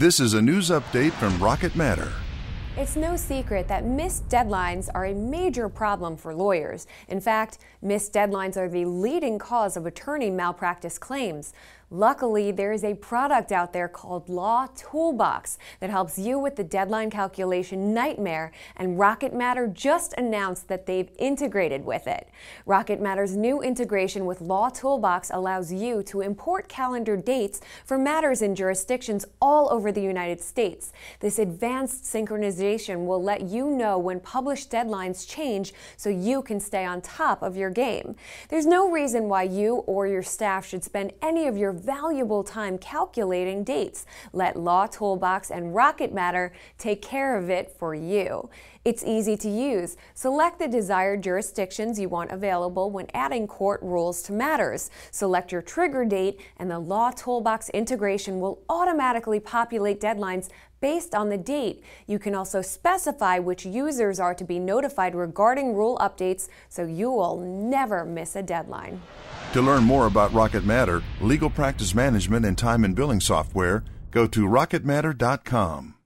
This is a news update from Rocket Matter. It's no secret that missed deadlines are a major problem for lawyers. In fact, missed deadlines are the leading cause of attorney malpractice claims. Luckily, there is a product out there called Law Toolbox that helps you with the deadline calculation nightmare, and Rocket Matter just announced that they've integrated with it. Rocket Matter's new integration with Law Toolbox allows you to import calendar dates for matters in jurisdictions all over the United States. This advanced synchronization will let you know when published deadlines change so you can stay on top of your game. There's no reason why you or your staff should spend any of your valuable time calculating dates. Let Law Toolbox and Rocket Matter take care of it for you. It's easy to use. Select the desired jurisdictions you want available when adding court rules to matters. Select your trigger date, and the Law Toolbox integration will automatically populate deadlines based on the date. You can also specify which users are to be notified regarding rule updates so you will never miss a deadline. To learn more about Rocket Matter, legal practice management and time and billing software, go to rocketmatter.com.